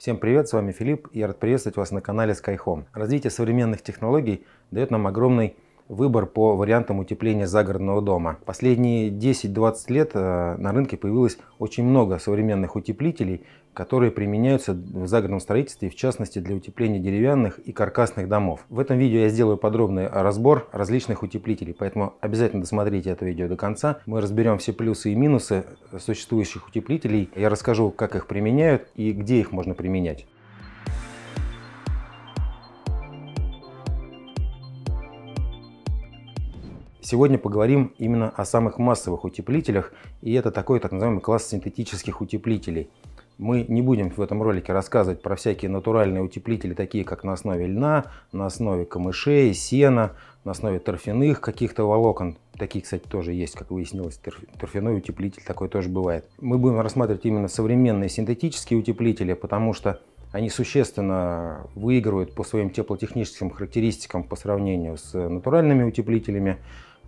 Всем привет, с вами Филипп, и я рад приветствовать вас на канале SkyHome. Развитие современных технологий дает нам огромный выбор по вариантам утепления загородного дома. Последние 10-20 лет э, на рынке появилось очень много современных утеплителей, которые применяются в загородном строительстве, в частности для утепления деревянных и каркасных домов. В этом видео я сделаю подробный разбор различных утеплителей, поэтому обязательно досмотрите это видео до конца. Мы разберем все плюсы и минусы существующих утеплителей, я расскажу, как их применяют и где их можно применять. Сегодня поговорим именно о самых массовых утеплителях, и это такой так называемый класс синтетических утеплителей. Мы не будем в этом ролике рассказывать про всякие натуральные утеплители, такие как на основе льна, на основе камышей, сена, на основе торфяных каких-то волокон. Такие, кстати, тоже есть, как выяснилось, торфяной утеплитель такой тоже бывает. Мы будем рассматривать именно современные синтетические утеплители, потому что они существенно выигрывают по своим теплотехническим характеристикам по сравнению с натуральными утеплителями.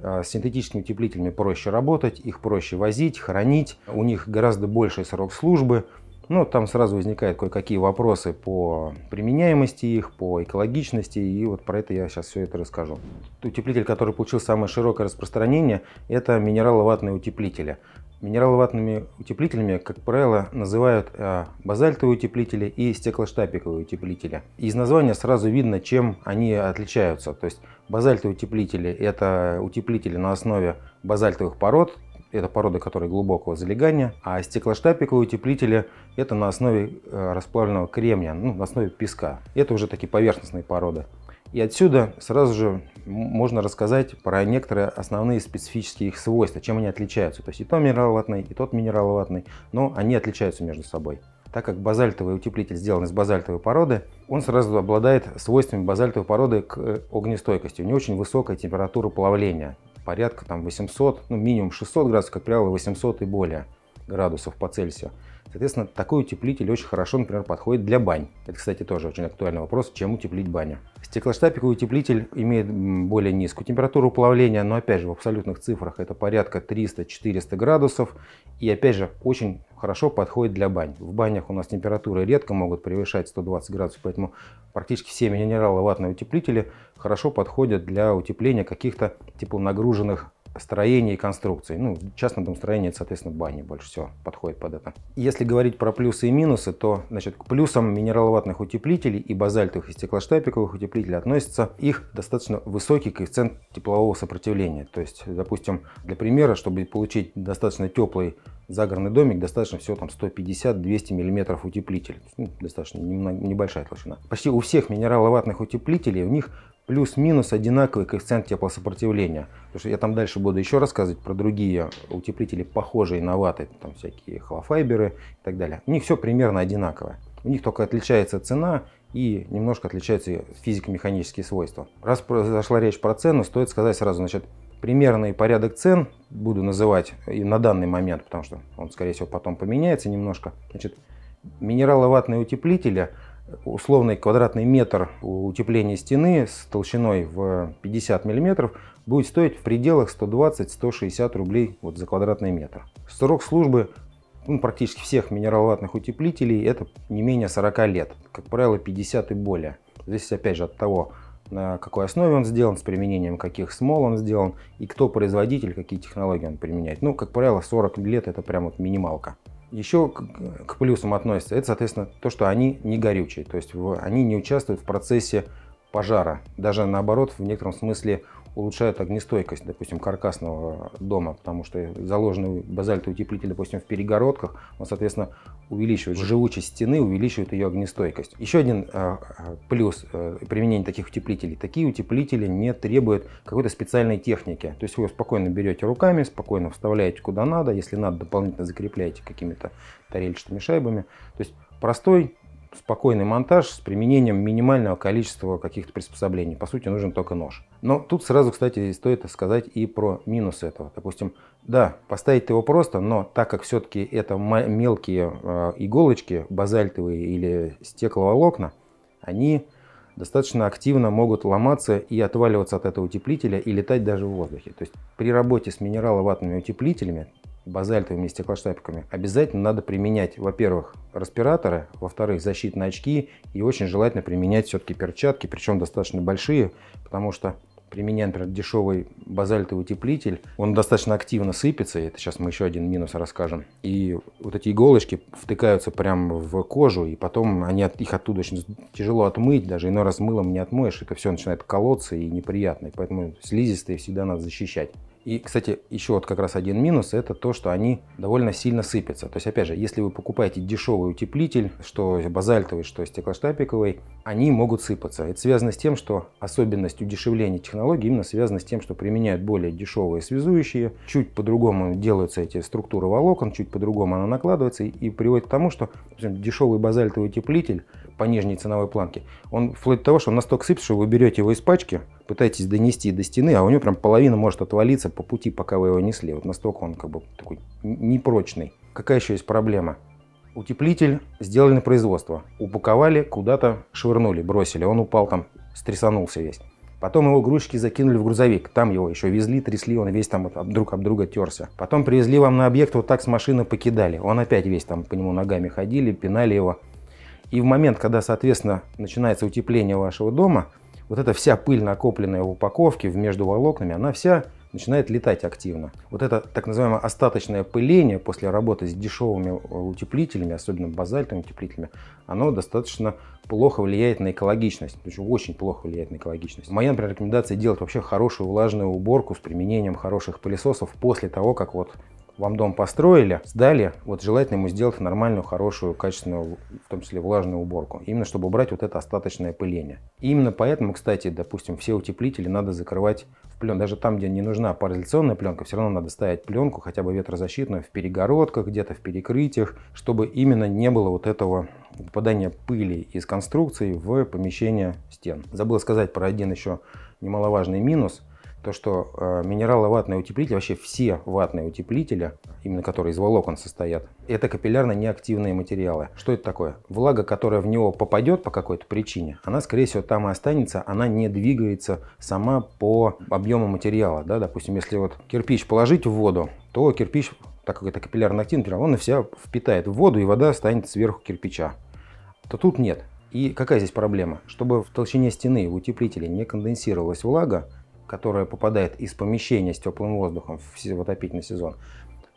С э, синтетическими утеплителями проще работать, их проще возить, хранить, у них гораздо больший срок службы. Но ну, там сразу возникают кое-какие вопросы по применяемости их, по экологичности, и вот про это я сейчас все это расскажу. Утеплитель, который получил самое широкое распространение, это минераловатные утеплители. Минераловатными утеплителями, как правило, называют а, базальтовые утеплители и стеклоштапиковые утеплители. Из названия сразу видно, чем они отличаются. То есть базальтовые утеплители – это утеплители на основе базальтовых пород, это породы, которые глубокого залегания, а стеклоштапиковые утеплители – это на основе э, расплавленного кремния, ну, на основе песка. Это уже такие поверхностные породы. И отсюда сразу же можно рассказать про некоторые основные специфические их свойства, чем они отличаются. То есть и то минераловатный и тот минераловатный, но они отличаются между собой. Так как базальтовый утеплитель сделан из базальтовой породы, он сразу обладает свойствами базальтовой породы к э, огнестойкости. У него очень высокая температура плавления, порядка там 800, ну минимум 600 градусов, как правило 800 и более градусов по Цельсию. Соответственно, такой утеплитель очень хорошо, например, подходит для бань. Это, кстати, тоже очень актуальный вопрос, чем утеплить баню. Стеклоштапиковый утеплитель имеет более низкую температуру плавления, но, опять же, в абсолютных цифрах это порядка 300-400 градусов. И, опять же, очень хорошо подходит для бань. В банях у нас температуры редко могут превышать 120 градусов, поэтому практически все минералы ватные утеплители хорошо подходят для утепления каких-то типа нагруженных строения и конструкции. Ну, частное домостроение, это, соответственно, бани больше всего подходит под это. Если говорить про плюсы и минусы, то значит, к плюсам минераловатных утеплителей и базальтовых и стеклоштапиковых утеплителей относится их достаточно высокий коэффициент теплового сопротивления. То есть, допустим, для примера, чтобы получить достаточно теплый загородный домик, достаточно всего там 150-200 мм утеплитель. Ну, достаточно небольшая толщина. Почти у всех минераловатных утеплителей у них плюс-минус одинаковый коэффициент теплосопротивления. Потому что я там дальше буду еще рассказывать про другие утеплители, похожие на ваты, там всякие холофайберы и так далее. У них все примерно одинаковое. У них только отличается цена и немножко отличаются физико-механические свойства. Раз зашла речь про цену, стоит сказать сразу, значит, Примерный порядок цен буду называть и на данный момент, потому что он, скорее всего, потом поменяется немножко. Значит, минераловатные утеплители, условный квадратный метр утепления стены с толщиной в 50 мм будет стоить в пределах 120-160 рублей вот за квадратный метр. Срок службы ну, практически всех минераловатных утеплителей это не менее 40 лет, как правило 50 и более. Здесь опять же от того, на какой основе он сделан, с применением каких смол он сделан, и кто производитель, какие технологии он применяет. Ну, как правило, 40 лет это прям вот минималка. Еще к плюсам относится, это, соответственно, то, что они не горючие, то есть они не участвуют в процессе пожара. Даже наоборот, в некотором смысле улучшают огнестойкость, допустим, каркасного дома, потому что заложенный базальтовый утеплитель, допустим, в перегородках, он, соответственно, увеличивает живучесть стены, увеличивает ее огнестойкость. Еще один э, э, плюс э, применения таких утеплителей. Такие утеплители не требуют какой-то специальной техники. То есть вы спокойно берете руками, спокойно вставляете куда надо, если надо, дополнительно закрепляете какими-то тарельчатыми шайбами. То есть простой спокойный монтаж с применением минимального количества каких-то приспособлений. По сути, нужен только нож. Но тут сразу, кстати, стоит сказать и про минус этого. Допустим, да, поставить его просто, но так как все-таки это мелкие э, иголочки, базальтовые или стекловолокна, они достаточно активно могут ломаться и отваливаться от этого утеплителя и летать даже в воздухе. То есть при работе с минераловатными утеплителями, базальтовыми стеклоштапиками, обязательно надо применять, во-первых, респираторы, во-вторых, защитные очки и очень желательно применять все-таки перчатки, причем достаточно большие, потому что применяя, например, дешевый базальтовый утеплитель, он достаточно активно сыпется, и это сейчас мы еще один минус расскажем. И вот эти иголочки втыкаются прямо в кожу, и потом они, их оттуда очень тяжело отмыть, даже иной раз мылом не отмоешь, это все начинает колоться и неприятно, и поэтому слизистые всегда надо защищать. И, кстати, еще вот как раз один минус, это то, что они довольно сильно сыпятся. То есть, опять же, если вы покупаете дешевый утеплитель, что базальтовый, что стеклоштапиковый, они могут сыпаться. Это связано с тем, что особенность удешевления технологии именно связана с тем, что применяют более дешевые связующие, чуть по-другому делаются эти структуры волокон, чуть по-другому она накладывается и, и приводит к тому, что например, дешевый базальтовый утеплитель по нижней ценовой планке, он вплоть до того, что он настолько сыпь, что вы берете его из пачки, пытаетесь донести до стены, а у него прям половина может отвалиться по пути, пока вы его несли. Вот настолько он как бы такой непрочный. Какая еще есть проблема? Утеплитель сделали на производство. Упаковали, куда-то швырнули, бросили. Он упал там, стрясанулся весь. Потом его грузчики закинули в грузовик. Там его еще везли, трясли, он весь там друг об друга терся. Потом привезли вам на объект, вот так с машины покидали. Он опять весь там по нему ногами ходили, пинали его. И в момент, когда, соответственно, начинается утепление вашего дома, вот эта вся пыль, накопленная в упаковке, в между волокнами, она вся начинает летать активно. Вот это так называемое остаточное пыление после работы с дешевыми э, утеплителями, особенно базальтовыми утеплителями, оно достаточно плохо влияет на экологичность, причем очень плохо влияет на экологичность. Моя, например, рекомендация делать вообще хорошую влажную уборку с применением хороших пылесосов после того, как вот вам дом построили, сдали, вот желательно ему сделать нормальную, хорошую, качественную, в том числе влажную уборку. Именно чтобы убрать вот это остаточное пыление. И именно поэтому, кстати, допустим, все утеплители надо закрывать в плен. Даже там, где не нужна пароизоляционная пленка, все равно надо ставить пленку, хотя бы ветрозащитную, в перегородках, где-то в перекрытиях, чтобы именно не было вот этого попадания пыли из конструкции в помещение стен. Забыл сказать про один еще немаловажный минус – то, что э, минераловатные утеплители, вообще все ватные утеплители, именно которые из волокон состоят, это капиллярно неактивные материалы. Что это такое? Влага, которая в него попадет по какой-то причине, она, скорее всего, там и останется, она не двигается сама по объему материала. Да? Допустим, если вот кирпич положить в воду, то кирпич, так как это капиллярно активный материал, он вся впитает в воду, и вода станет сверху кирпича. То тут нет. И какая здесь проблема? Чтобы в толщине стены в утеплителе не конденсировалась влага, которая попадает из помещения с теплым воздухом в отопительный сезон,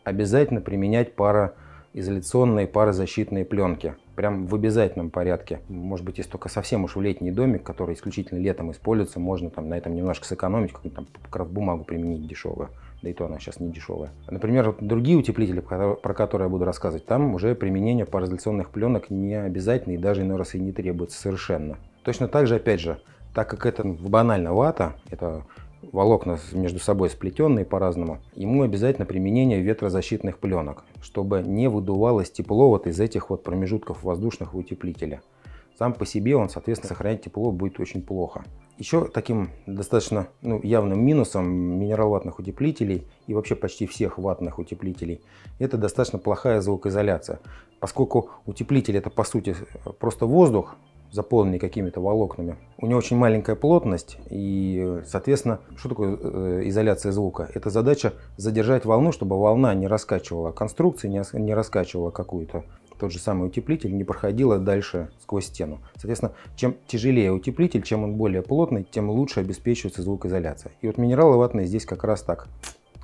обязательно применять пароизоляционные, парозащитные пленки. Прям в обязательном порядке. Может быть, если только совсем уж в летний домик, который исключительно летом используется, можно там на этом немножко сэкономить, какую-то там крафт бумагу применить дешевую. Да и то она сейчас не дешевая. Например, вот другие утеплители, про которые я буду рассказывать, там уже применение пароизоляционных пленок не обязательно и даже иной раз и не требуется совершенно. Точно так же, опять же, так как это ну, банально вата, это волокна между собой сплетенные по-разному, ему обязательно применение ветрозащитных пленок, чтобы не выдувалось тепло вот из этих вот промежутков воздушных утеплителя. Сам по себе он, соответственно, сохранять тепло будет очень плохо. Еще таким достаточно ну, явным минусом минералватных утеплителей и вообще почти всех ватных утеплителей это достаточно плохая звукоизоляция. Поскольку утеплитель это по сути просто воздух, заполненный какими-то волокнами. У него очень маленькая плотность и, соответственно, что такое э, изоляция звука? Это задача задержать волну, чтобы волна не раскачивала конструкции, не раскачивала какую-то тот же самый утеплитель не проходила дальше сквозь стену. Соответственно, чем тяжелее утеплитель, чем он более плотный, тем лучше обеспечивается звукоизоляция. И вот минераловатные здесь как раз так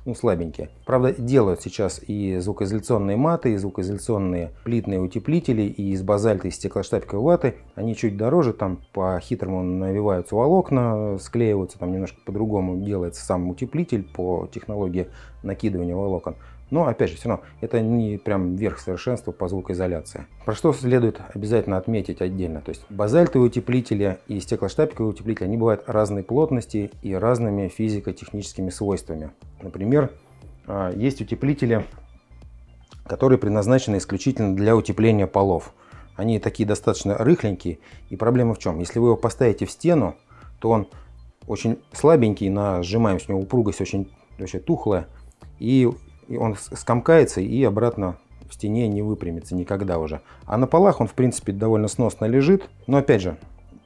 ну, слабенькие. Правда, делают сейчас и звукоизоляционные маты, и звукоизоляционные плитные утеплители, и из базальта, и из стеклоштапиковой ваты. Они чуть дороже, там по-хитрому навиваются волокна, склеиваются, там немножко по-другому делается сам утеплитель по технологии накидывания волокон. Но, опять же, все равно это не прям верх совершенства по звукоизоляции. Про что следует обязательно отметить отдельно. То есть базальтовые утеплители и стеклоштапиковые утеплители, они бывают разной плотности и разными физико-техническими свойствами. Например, а, есть утеплители, которые предназначены исключительно для утепления полов. Они такие достаточно рыхленькие. И проблема в чем? Если вы его поставите в стену, то он очень слабенький, на сжимаем с него упругость очень, вообще тухлая. И и он скомкается и обратно в стене не выпрямится никогда уже. А на полах он, в принципе, довольно сносно лежит. Но опять же,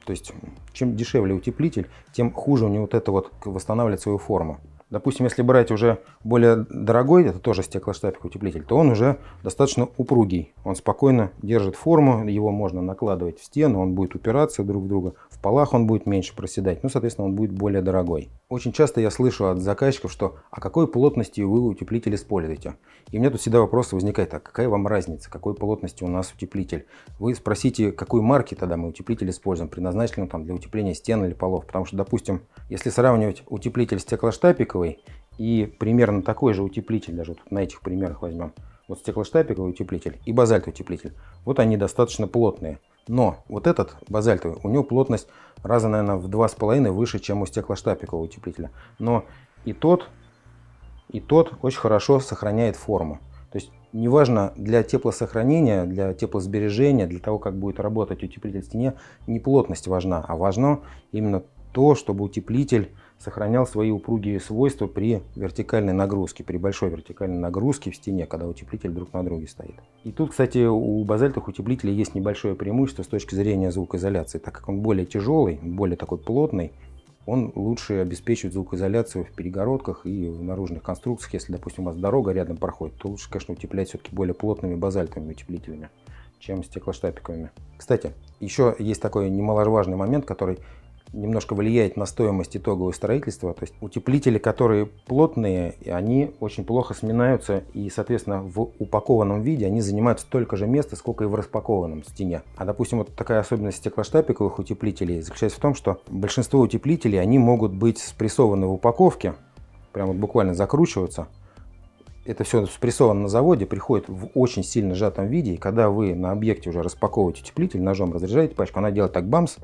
то есть чем дешевле утеплитель, тем хуже у него вот это вот восстанавливает свою форму. Допустим, если брать уже более дорогой, это тоже стеклоштапик утеплитель, то он уже достаточно упругий. Он спокойно держит форму, его можно накладывать в стену, он будет упираться друг в друга. В полах он будет меньше проседать, ну, соответственно, он будет более дорогой. Очень часто я слышу от заказчиков, что «а какой плотности вы утеплитель используете?» И у меня тут всегда вопрос возникает, а какая вам разница, какой плотности у нас утеплитель? Вы спросите, какой марки тогда мы утеплитель используем, предназначен там для утепления стен или полов. Потому что, допустим, если сравнивать утеплитель стеклоштапика стеклоштапиковый и примерно такой же утеплитель, даже вот на этих примерах возьмем, вот стеклоштапиковый утеплитель и базальтовый утеплитель, вот они достаточно плотные. Но вот этот базальтовый, у него плотность раза, наверное, в 2,5 выше, чем у стеклоштапикового утеплителя. Но и тот, и тот очень хорошо сохраняет форму. То есть неважно для теплосохранения, для теплосбережения, для того, как будет работать утеплитель в стене, не плотность важна, а важно именно то, чтобы утеплитель сохранял свои упругие свойства при вертикальной нагрузке, при большой вертикальной нагрузке в стене, когда утеплитель друг на друге стоит. И тут, кстати, у базальтовых утеплителей есть небольшое преимущество с точки зрения звукоизоляции. Так как он более тяжелый, более такой плотный, он лучше обеспечивает звукоизоляцию в перегородках и в наружных конструкциях. Если, допустим, у вас дорога рядом проходит, то лучше, конечно, утеплять все-таки более плотными базальтовыми утеплителями, чем стеклоштапиковыми. Кстати, еще есть такой немаловажный момент, который немножко влияет на стоимость итогового строительства. То есть утеплители, которые плотные, они очень плохо сминаются и, соответственно, в упакованном виде они занимают столько же места, сколько и в распакованном стене. А, допустим, вот такая особенность стеклоштапиковых утеплителей заключается в том, что большинство утеплителей, они могут быть спрессованы в упаковке, прям вот буквально закручиваться. Это все спрессовано на заводе, приходит в очень сильно сжатом виде, и когда вы на объекте уже распаковываете утеплитель, ножом разряжаете пачку, она делает так бамс,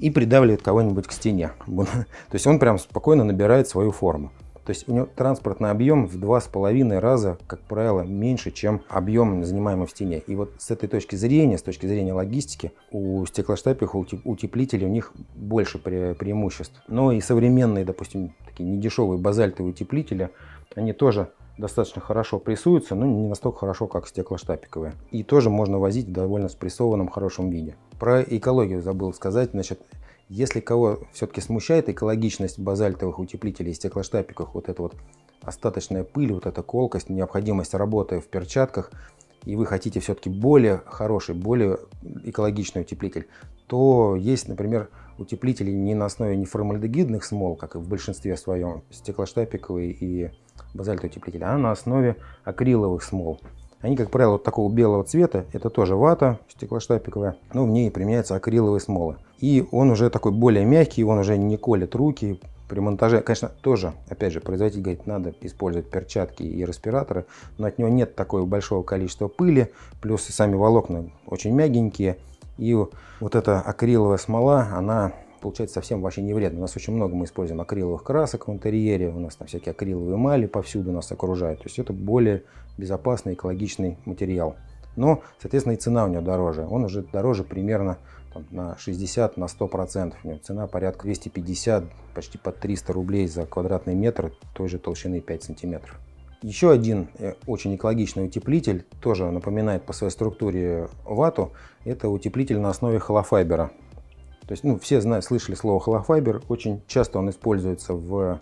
и придавливает кого-нибудь к стене. То есть он прям спокойно набирает свою форму. То есть у него транспортный объем в 2,5 раза, как правило, меньше, чем объем, занимаемый в стене. И вот с этой точки зрения, с точки зрения логистики, у стеклоштапих утеплителей у них больше пре преимуществ. Но и современные, допустим, такие недешевые базальтовые утеплители, они тоже достаточно хорошо прессуются, но не настолько хорошо, как стеклоштапиковые. И тоже можно возить в довольно спрессованном хорошем виде. Про экологию забыл сказать. Значит, если кого все-таки смущает экологичность базальтовых утеплителей и стеклоштапиков, вот эта вот остаточная пыль, вот эта колкость, необходимость работы в перчатках, и вы хотите все-таки более хороший, более экологичный утеплитель, то есть, например, утеплители не на основе неформальдегидных смол, как и в большинстве своем, стеклоштапиковые и Базальтовый базальтоутеплитель, она на основе акриловых смол. Они, как правило, вот такого белого цвета. Это тоже вата стеклоштапиковая, но в ней применяются акриловые смолы. И он уже такой более мягкий, он уже не колет руки. При монтаже, конечно, тоже, опять же, производитель говорит, надо использовать перчатки и респираторы, но от него нет такого большого количества пыли, плюс и сами волокна очень мягенькие, и вот эта акриловая смола, она получается совсем вообще не вредно. У нас очень много мы используем акриловых красок в интерьере, у нас там всякие акриловые эмали повсюду нас окружают. То есть это более безопасный, экологичный материал. Но, соответственно, и цена у него дороже. Он уже дороже примерно там, на 60-100%. На 100%. У него цена порядка 250, почти по 300 рублей за квадратный метр той же толщины 5 сантиметров. Еще один э, очень экологичный утеплитель, тоже напоминает по своей структуре вату, это утеплитель на основе холофайбера. То есть, ну, все знают, слышали слово холофайбер. Очень часто он используется в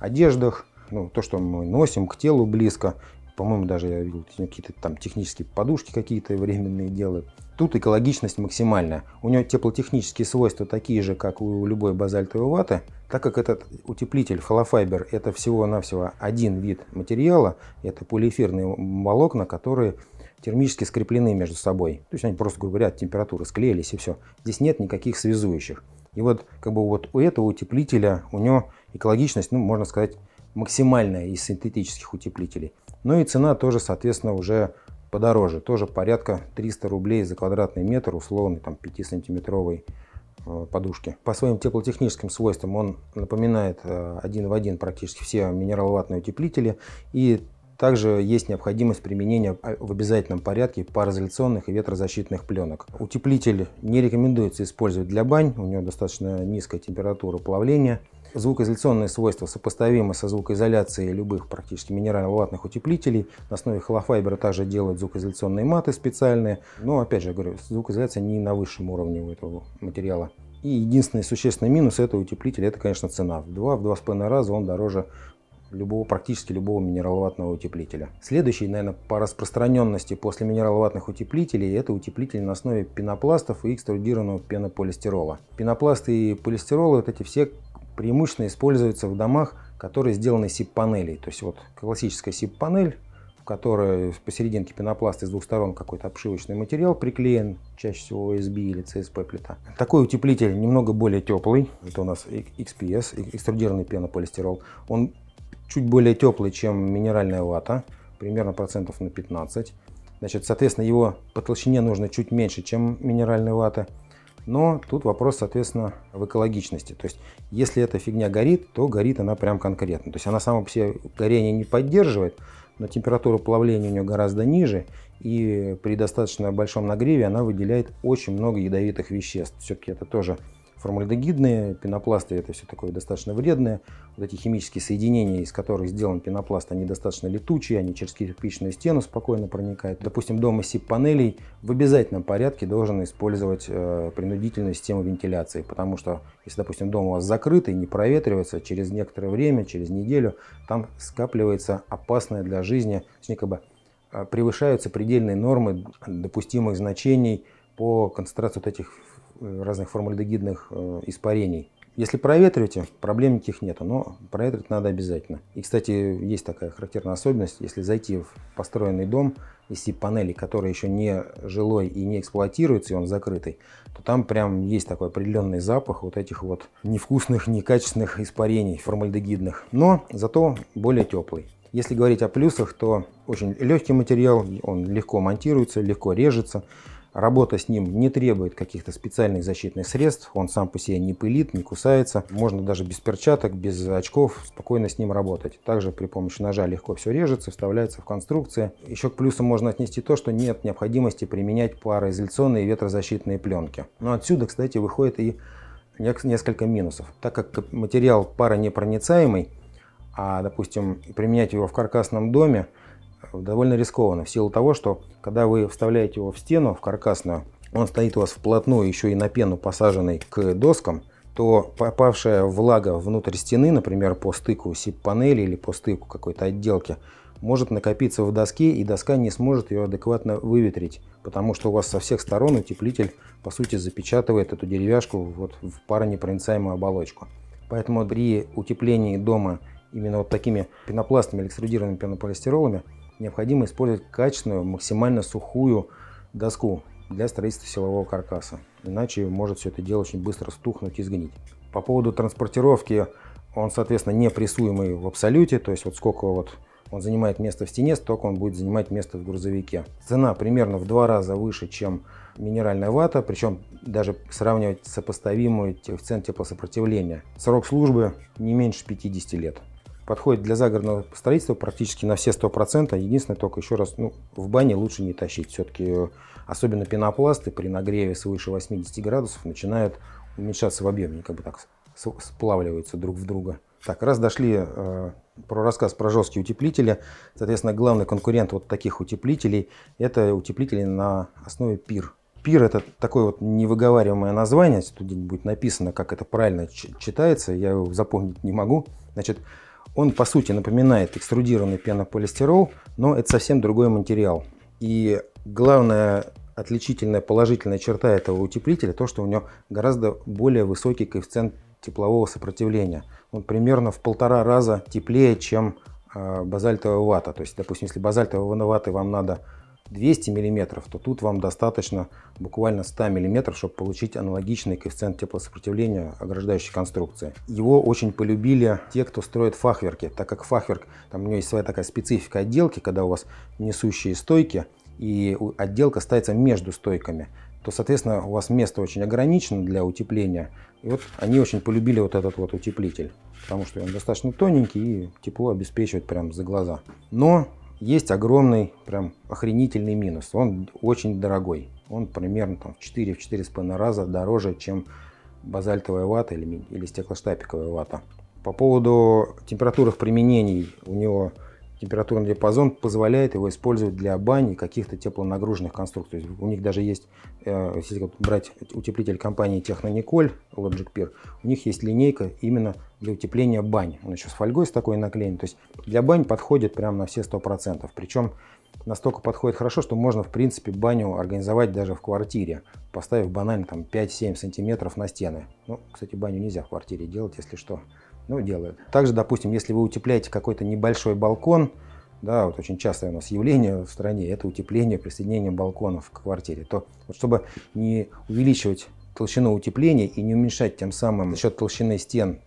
одеждах, ну, то, что мы носим к телу близко. По-моему, даже я видел какие-то там технические подушки какие-то временные делают. Тут экологичность максимальная. У него теплотехнические свойства такие же, как у любой базальтовой ваты. Так как этот утеплитель холофайбер это всего-навсего один вид материала, это полиэфирные волокна, которые термически скреплены между собой. То есть они просто, грубо говоря, от температуры склеились и все. Здесь нет никаких связующих. И вот как бы вот у этого утеплителя, у него экологичность, ну, можно сказать, максимальная из синтетических утеплителей. Ну и цена тоже, соответственно, уже подороже. Тоже порядка 300 рублей за квадратный метр условный там 5-сантиметровой э, подушки. По своим теплотехническим свойствам он напоминает э, один в один практически все минераловатные утеплители. И также есть необходимость применения а, в обязательном порядке пароизоляционных и ветрозащитных пленок. Утеплитель не рекомендуется использовать для бань, у него достаточно низкая температура плавления. Звукоизоляционные свойства сопоставимы со звукоизоляцией любых практически минерально-ватных утеплителей. На основе холофайбера также делают звукоизоляционные маты специальные. Но, опять же, говорю, звукоизоляция не на высшем уровне у этого материала. И единственный существенный минус этого утеплителя, это, конечно, цена. В 2-2,5 раза он дороже любого, практически любого минераловатного утеплителя. Следующий, наверное, по распространенности после минераловатных утеплителей, это утеплитель на основе пенопластов и экструдированного пенополистирола. Пенопласты и полистиролы вот эти все преимущественно используются в домах, которые сделаны сип-панелей. То есть вот классическая сип-панель, в которой посерединке пенопласт из двух сторон какой-то обшивочный материал приклеен, чаще всего USB или CSP плита. Такой утеплитель немного более теплый, это у нас XPS, экструдированный пенополистирол. Он чуть более теплый, чем минеральная вата, примерно процентов на 15. Значит, соответственно, его по толщине нужно чуть меньше, чем минеральная вата. Но тут вопрос, соответственно, в экологичности. То есть, если эта фигня горит, то горит она прям конкретно. То есть, она сама по себе горение не поддерживает, но температура плавления у нее гораздо ниже, и при достаточно большом нагреве она выделяет очень много ядовитых веществ. Все-таки это тоже формальдегидные, пенопласты это все такое достаточно вредное. Вот эти химические соединения, из которых сделан пенопласт, они достаточно летучие, они через кирпичную стену спокойно проникают. Допустим, дома СИП-панелей в обязательном порядке должен использовать э, принудительную систему вентиляции, потому что если, допустим, дом у вас закрытый, не проветривается, через некоторое время, через неделю, там скапливается опасное для жизни, точнее, как бы э, превышаются предельные нормы допустимых значений по концентрации вот этих Э, разных формальдегидных э, испарений. Если проветриваете, проблем никаких нету, но проветрить надо обязательно. И, кстати, есть такая характерная особенность, если зайти в построенный дом, если панели, которые еще не жилой и не эксплуатируется, и он закрытый, то там прям есть такой определенный запах вот этих вот невкусных, некачественных испарений формальдегидных, но зато более теплый. Если говорить о плюсах, то очень легкий материал, он легко монтируется, легко режется, Работа с ним не требует каких-то специальных защитных средств, он сам по себе не пылит, не кусается. Можно даже без перчаток, без очков спокойно с ним работать. Также при помощи ножа легко все режется, вставляется в конструкции. Еще к плюсам можно отнести то, что нет необходимости применять пароизоляционные и ветрозащитные пленки. Но отсюда, кстати, выходит и несколько минусов. Так как материал паронепроницаемый, а, допустим, применять его в каркасном доме, довольно рискованно, в силу того, что когда вы вставляете его в стену, в каркасную, он стоит у вас вплотную, еще и на пену посаженный к доскам, то попавшая влага внутрь стены, например, по стыку сип-панели или по стыку какой-то отделки, может накопиться в доске, и доска не сможет ее адекватно выветрить, потому что у вас со всех сторон утеплитель, по сути, запечатывает эту деревяшку вот в паронепроницаемую оболочку. Поэтому при утеплении дома именно вот такими пенопластами или экструдированными пенополистиролами необходимо использовать качественную, максимально сухую доску для строительства силового каркаса. Иначе может все это дело очень быстро стухнуть и сгнить. По поводу транспортировки, он, соответственно, непрессуемый в абсолюте, то есть вот сколько вот он занимает место в стене, столько он будет занимать место в грузовике. Цена примерно в два раза выше, чем минеральная вата, причем даже сравнивать сопоставимую в коэффициент теплосопротивления. Срок службы не меньше 50 лет подходит для загородного строительства практически на все 100%. Единственное только, еще раз, ну, в бане лучше не тащить. Все-таки, э, особенно пенопласты при нагреве свыше 80 градусов начинают уменьшаться в объеме, они как бы так сплавливаются друг в друга. Так, раз дошли э, про рассказ про жесткие утеплители, соответственно, главный конкурент вот таких утеплителей – это утеплители на основе пир. Пир – это такое вот невыговариваемое название, тут будет написано, как это правильно читается, я его запомнить не могу. Значит, он, по сути, напоминает экструдированный пенополистирол, но это совсем другой материал. И главная отличительная положительная черта этого утеплителя то, что у него гораздо более высокий коэффициент теплового сопротивления. Он примерно в полтора раза теплее, чем э, базальтовая вата. То есть, допустим, если базальтовой ваты вам надо 200 мм, то тут вам достаточно буквально 100 мм, чтобы получить аналогичный коэффициент теплосопротивления ограждающей конструкции. Его очень полюбили те, кто строит фахверки, так как фахверк, там у него есть своя такая специфика отделки, когда у вас несущие стойки, и отделка ставится между стойками, то, соответственно, у вас место очень ограничено для утепления. И вот они очень полюбили вот этот вот утеплитель, потому что он достаточно тоненький и тепло обеспечивает прям за глаза. Но есть огромный, прям охренительный минус. Он очень дорогой. Он примерно там, в 4-4,5 раза дороже, чем базальтовая вата или, или стеклоштапиковая вата. По поводу температурных применений у него температурный диапазон позволяет его использовать для бани и каких-то теплонагруженных конструкций. у них даже есть, э, если брать утеплитель компании Технониколь, Logic Pier, у них есть линейка именно для утепления бань. Он еще с фольгой с такой наклеен. То есть для бань подходит прям на все 100%. Причем настолько подходит хорошо, что можно, в принципе, баню организовать даже в квартире, поставив банально там 5-7 сантиметров на стены. Ну, кстати, баню нельзя в квартире делать, если что ну, делают. Также, допустим, если вы утепляете какой-то небольшой балкон, да, вот очень частое у нас явление в стране, это утепление присоединение балконов к квартире, то вот чтобы не увеличивать толщину утепления и не уменьшать тем самым за счет толщины стен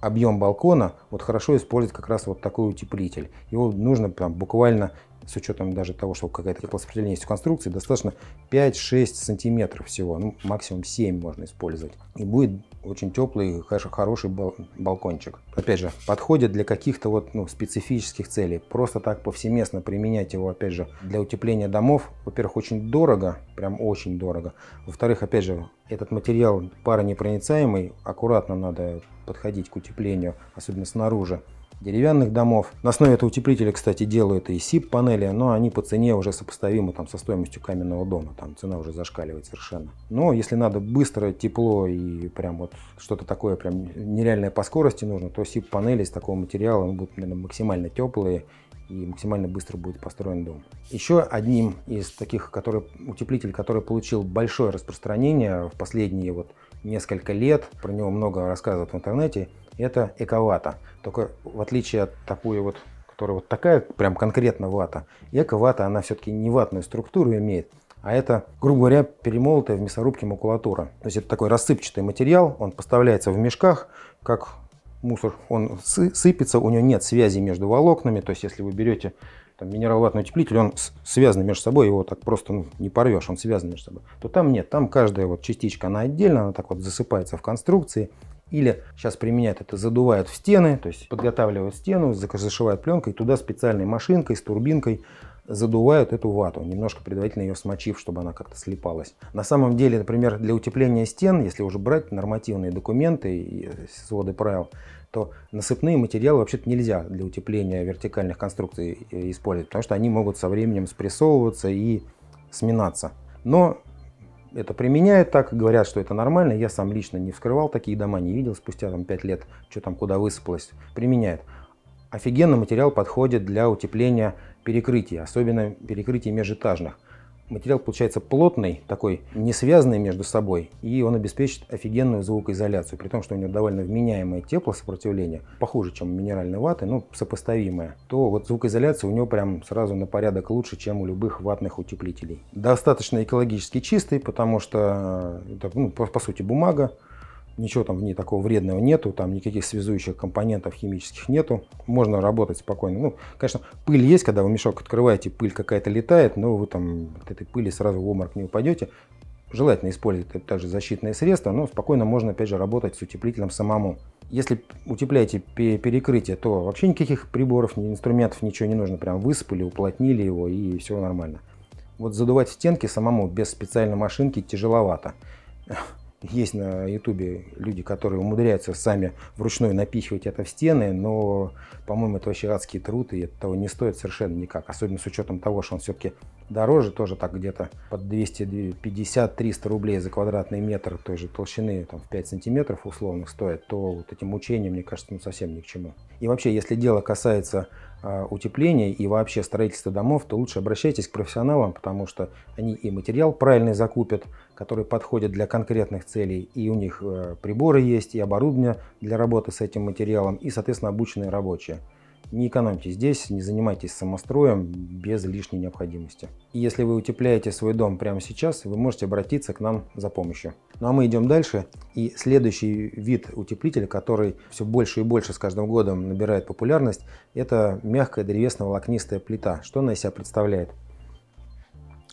объем балкона, вот хорошо использовать как раз вот такой утеплитель. Его нужно там буквально с учетом даже того, что какая-то теплосопротивление есть в конструкции, достаточно 5-6 сантиметров всего, ну, максимум 7 можно использовать. И будет очень теплый, конечно, хороший балкончик. Опять же, подходит для каких-то вот, ну, специфических целей. Просто так повсеместно применять его, опять же, для утепления домов, во-первых, очень дорого, прям очень дорого. Во-вторых, опять же, этот материал паронепроницаемый, аккуратно надо подходить к утеплению, особенно снаружи деревянных домов. На основе этого утеплителя, кстати, делают и СИП-панели, но они по цене уже сопоставимы там, со стоимостью каменного дома. Там цена уже зашкаливает совершенно. Но если надо быстро, тепло и прям вот что-то такое прям нереальное по скорости нужно, то СИП-панели из такого материала ну, будут наверное, максимально теплые и максимально быстро будет построен дом. Еще одним из таких, который, утеплитель, который получил большое распространение в последние вот несколько лет, про него много рассказывают в интернете, это эковата. Только в отличие от такой вот, которая вот такая прям конкретно вата, эко-вата, она все-таки не ватную структуру имеет, а это, грубо говоря, перемолотая в мясорубке макулатура. То есть это такой рассыпчатый материал, он поставляется в мешках, как мусор, он сыпется, у него нет связи между волокнами, то есть если вы берете там, минераловатный утеплитель, он связан между собой, его так просто ну, не порвешь, он связан между собой, то там нет, там каждая вот частичка, она отдельно, она так вот засыпается в конструкции, или сейчас применяют это, задувают в стены, то есть подготавливают стену, зашивают пленкой, туда специальной машинкой с турбинкой задувают эту вату, немножко предварительно ее смочив, чтобы она как-то слипалась. На самом деле, например, для утепления стен, если уже брать нормативные документы и э, своды правил, то насыпные материалы вообще-то нельзя для утепления вертикальных конструкций э, использовать, потому что они могут со временем спрессовываться и сминаться. Но это применяют так, говорят, что это нормально. Я сам лично не вскрывал такие дома, не видел спустя там 5 лет, что там куда высыпалось. Применяют. Офигенно материал подходит для утепления перекрытий, особенно перекрытий межэтажных. Материал получается плотный, такой не связанный между собой, и он обеспечит офигенную звукоизоляцию, при том, что у него довольно вменяемое теплосопротивление, похуже, чем у минеральной ваты, ну, сопоставимое, то вот звукоизоляция у него прям сразу на порядок лучше, чем у любых ватных утеплителей. Достаточно экологически чистый, потому что э, это, ну, по, по сути, бумага, Ничего там в ней такого вредного нету, там никаких связующих компонентов химических нету. Можно работать спокойно. Ну, конечно, пыль есть, когда вы мешок открываете, пыль какая-то летает, но вы там от этой пыли сразу в обморок не упадете. Желательно использовать также защитные средства, но спокойно можно опять же работать с утеплителем самому. Если утепляете перекрытие, то вообще никаких приборов, инструментов, ничего не нужно. Прям высыпали, уплотнили его и все нормально. Вот задувать стенки самому без специальной машинки тяжеловато. Есть на Ютубе люди, которые умудряются сами вручную напихивать это в стены, но, по-моему, это вообще адский труд, и это не стоит совершенно никак. Особенно с учетом того, что он все-таки дороже, тоже так где-то под 250-300 рублей за квадратный метр той же толщины, там в 5 сантиметров условно стоит, то вот эти мучения, мне кажется, ну совсем ни к чему. И вообще, если дело касается а, утепления и вообще строительства домов, то лучше обращайтесь к профессионалам, потому что они и материал правильный закупят, которые подходят для конкретных целей, и у них э, приборы есть, и оборудование для работы с этим материалом, и, соответственно, обученные рабочие. Не экономьте здесь, не занимайтесь самостроем без лишней необходимости. И если вы утепляете свой дом прямо сейчас, вы можете обратиться к нам за помощью. Ну а мы идем дальше. И следующий вид утеплителя, который все больше и больше с каждым годом набирает популярность, это мягкая древесно-волокнистая плита. Что она из себя представляет?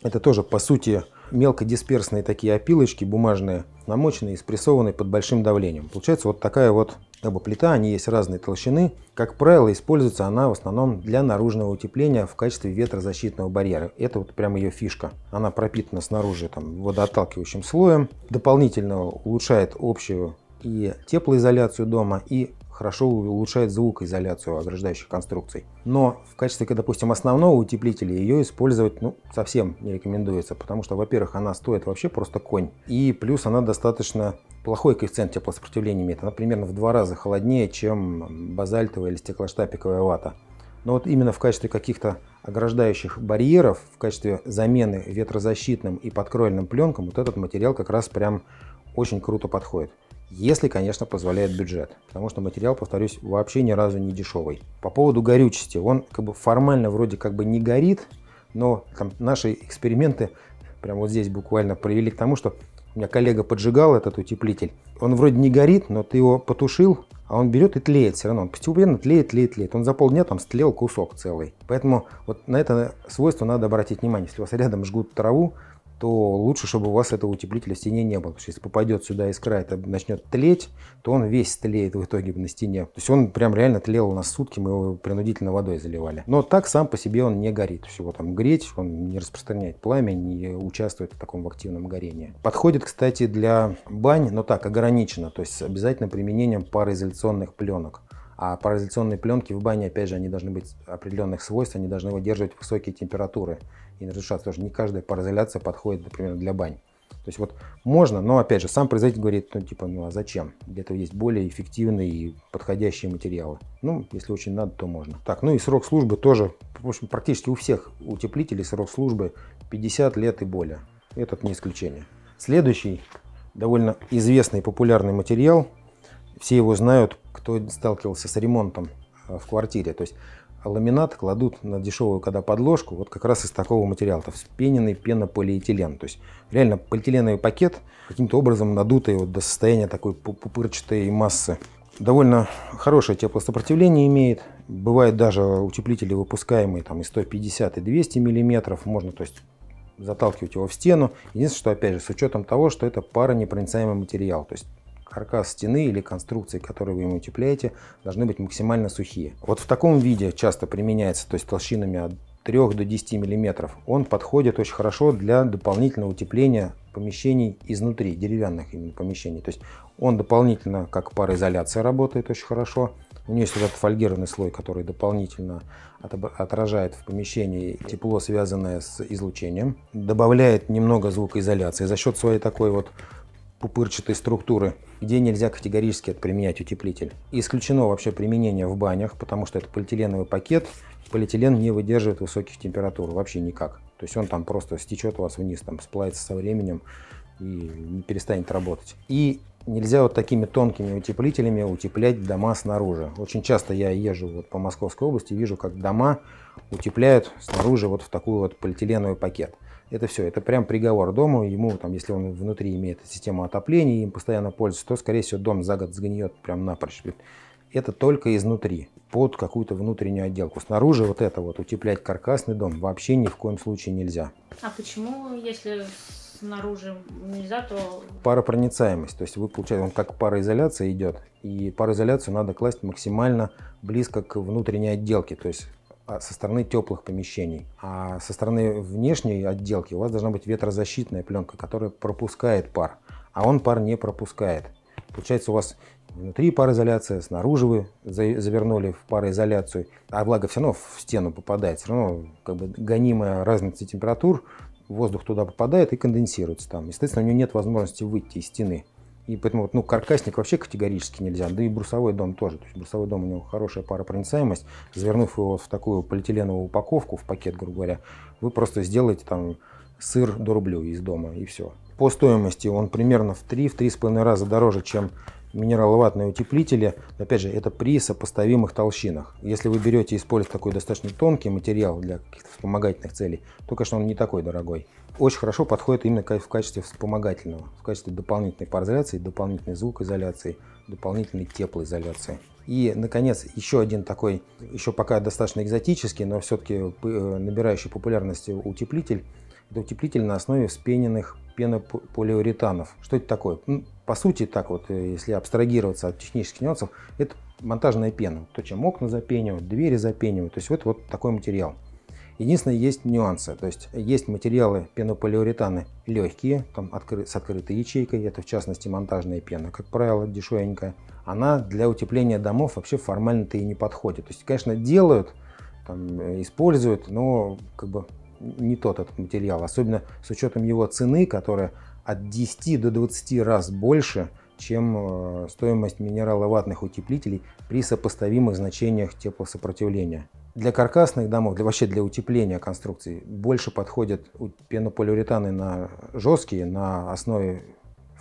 Это тоже, по сути, мелкодисперсные такие опилочки бумажные, намоченные и спрессованные под большим давлением. Получается вот такая вот как бы, плита, они есть разной толщины. Как правило, используется она в основном для наружного утепления в качестве ветрозащитного барьера. Это вот прямо ее фишка. Она пропитана снаружи там, водоотталкивающим слоем, дополнительно улучшает общую и теплоизоляцию дома, и хорошо улучшает звукоизоляцию ограждающих конструкций. Но в качестве, допустим, основного утеплителя ее использовать ну, совсем не рекомендуется, потому что, во-первых, она стоит вообще просто конь, и плюс она достаточно плохой коэффициент теплосопротивления имеет. Она примерно в два раза холоднее, чем базальтовая или стеклоштапиковая вата. Но вот именно в качестве каких-то ограждающих барьеров, в качестве замены ветрозащитным и подкроенным пленкам, вот этот материал как раз прям очень круто подходит. Если, конечно, позволяет бюджет, потому что материал, повторюсь, вообще ни разу не дешевый. По поводу горючести, он как бы формально вроде как бы не горит, но там наши эксперименты прямо вот здесь буквально привели к тому, что у меня коллега поджигал этот утеплитель. Он вроде не горит, но ты его потушил, а он берет и тлеет все равно. Он постепенно тлеет, тлеет, тлеет. Он за полдня там стлел кусок целый. Поэтому вот на это свойство надо обратить внимание. Если у вас рядом жгут траву, то лучше, чтобы у вас этого утеплителя в стене не было. Потому что если попадет сюда искра, это начнет тлеть, то он весь тлеет в итоге на стене. То есть он прям реально тлел у нас сутки, мы его принудительно водой заливали. Но так сам по себе он не горит. Всего там греть, он не распространяет пламя, не участвует в таком активном горении. Подходит, кстати, для бань, но так, ограничено. То есть обязательно применением пароизоляционных пленок. А пароизоляционные пленки в бане, опять же, они должны быть определенных свойств, они должны выдерживать высокие температуры и разрушаться. Потому что не каждая пароизоляция подходит, например, для бань. То есть вот можно, но опять же, сам производитель говорит, ну типа, ну а зачем? Для этого есть более эффективные и подходящие материалы. Ну, если очень надо, то можно. Так, ну и срок службы тоже, в общем, практически у всех утеплителей срок службы 50 лет и более. Этот не исключение. Следующий довольно известный и популярный материал – все его знают, кто сталкивался с ремонтом э, в квартире. То есть ламинат кладут на дешевую когда подложку, вот как раз из такого материала, то вспененный пенополиэтилен. То есть реально полиэтиленовый пакет, каким-то образом надутый вот до состояния такой пупырчатой массы. Довольно хорошее теплосопротивление имеет. Бывают даже утеплители выпускаемые там и 150, и 200 миллиметров. Можно то есть заталкивать его в стену. Единственное, что опять же, с учетом того, что это паронепроницаемый материал. То есть Каркас стены или конструкции, которые вы им утепляете, должны быть максимально сухие. Вот в таком виде часто применяется, то есть толщинами от 3 до 10 мм. Он подходит очень хорошо для дополнительного утепления помещений изнутри, деревянных именно помещений. То есть он дополнительно как пароизоляция работает очень хорошо. У него есть вот этот фольгированный слой, который дополнительно отражает в помещении тепло, связанное с излучением. Добавляет немного звукоизоляции за счет своей такой вот пупырчатой структуры, где нельзя категорически применять утеплитель. Исключено вообще применение в банях, потому что это полиэтиленовый пакет, полиэтилен не выдерживает высоких температур вообще никак. То есть он там просто стечет у вас вниз, там сплавится со временем и не перестанет работать. И нельзя вот такими тонкими утеплителями утеплять дома снаружи. Очень часто я езжу вот по Московской области, вижу, как дома утепляют снаружи вот в такой вот полиэтиленовый пакет это все, это прям приговор дому, ему там, если он внутри имеет систему отопления, и им постоянно пользуется, то, скорее всего, дом за год сгниет прям напрочь. Это только изнутри, под какую-то внутреннюю отделку. Снаружи вот это вот, утеплять каркасный дом вообще ни в коем случае нельзя. А почему, если снаружи нельзя, то... Паропроницаемость, то есть вы, получаете, он как пароизоляция идет, и пароизоляцию надо класть максимально близко к внутренней отделке, то есть а со стороны теплых помещений. А со стороны внешней отделки у вас должна быть ветрозащитная пленка, которая пропускает пар, а он пар не пропускает. Получается у вас внутри пароизоляция, снаружи вы завернули в пароизоляцию, а влага все равно в стену попадает, все равно как бы гонимая разница температур, воздух туда попадает и конденсируется там. Естественно, у него нет возможности выйти из стены. И поэтому ну, каркасник вообще категорически нельзя, да и брусовой дом тоже. То есть брусовой дом у него хорошая паропроницаемость. Завернув его в такую полиэтиленовую упаковку, в пакет, грубо говоря, вы просто сделаете там сыр до рублю из дома и все. По стоимости он примерно в 3-3,5 раза дороже, чем минераловатные утеплители. опять же, это при сопоставимых толщинах. Если вы берете использовать такой достаточно тонкий материал для каких-то вспомогательных целей, то, конечно, он не такой дорогой. Очень хорошо подходит именно в качестве вспомогательного, в качестве дополнительной пароизоляции, дополнительной звукоизоляции, дополнительной теплоизоляции. И, наконец, еще один такой, еще пока достаточно экзотический, но все-таки э, набирающий популярность утеплитель. Это утеплитель на основе вспененных пенополиуретанов. Что это такое? по сути, так вот, э, если абстрагироваться от технических нюансов, это монтажная пена. То, чем окна запенивают, двери запенивают. То есть вот, вот такой материал. Единственное, есть нюансы. То есть есть материалы пенополиуретаны легкие, там с открытой ячейкой. Это в частности монтажная пена, как правило, дешевенькая. Она для утепления домов вообще формально-то и не подходит. То есть, конечно, делают, там, э, используют, но как бы не тот этот материал. Особенно с учетом его цены, которая от 10 до 20 раз больше, чем э, стоимость минераловатных утеплителей при сопоставимых значениях теплосопротивления. Для каркасных домов, для вообще для утепления конструкций, больше подходят пенополиуретаны на жесткие, на основе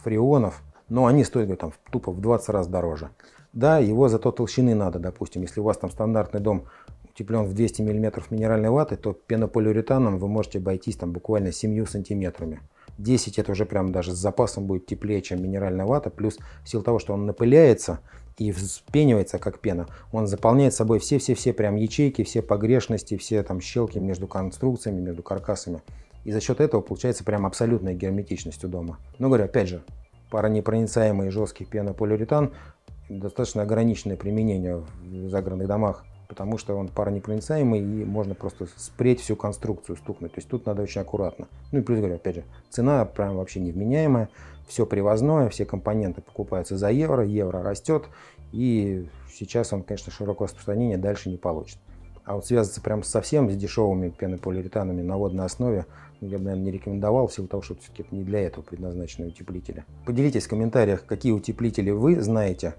фреонов, но они стоят там, тупо в 20 раз дороже. Да, его зато толщины надо, допустим, если у вас там стандартный дом утеплен в 200 мм минеральной ваты, то пенополиуретаном вы можете обойтись там буквально 7 сантиметрами. 10 это уже прям даже с запасом будет теплее, чем минеральная вата, плюс в силу того, что он напыляется и вспенивается, как пена, он заполняет собой все-все-все прям ячейки, все погрешности, все там щелки между конструкциями, между каркасами. И за счет этого получается прям абсолютная герметичность у дома. Но говорю, опять же, паронепроницаемый жесткий пенополиуретан достаточно ограниченное применение в загородных домах потому что он паронепроницаемый, и можно просто спреть всю конструкцию, стукнуть. То есть тут надо очень аккуратно. Ну и плюс, говорю, опять же, цена прям вообще невменяемая, все привозное, все компоненты покупаются за евро, евро растет, и сейчас он, конечно, широкое распространение дальше не получит. А вот связаться прям совсем с дешевыми пенополиуретанами на водной основе ну, я бы, наверное, не рекомендовал, в силу того, что все-таки это не для этого предназначены утеплители. Поделитесь в комментариях, какие утеплители вы знаете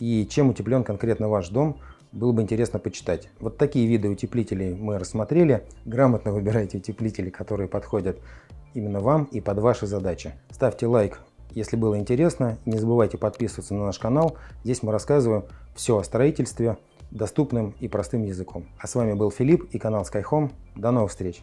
и чем утеплен конкретно ваш дом – было бы интересно почитать. Вот такие виды утеплителей мы рассмотрели. Грамотно выбирайте утеплители, которые подходят именно вам и под ваши задачи. Ставьте лайк, если было интересно. Не забывайте подписываться на наш канал. Здесь мы рассказываем все о строительстве доступным и простым языком. А с вами был Филипп и канал SkyHome. До новых встреч!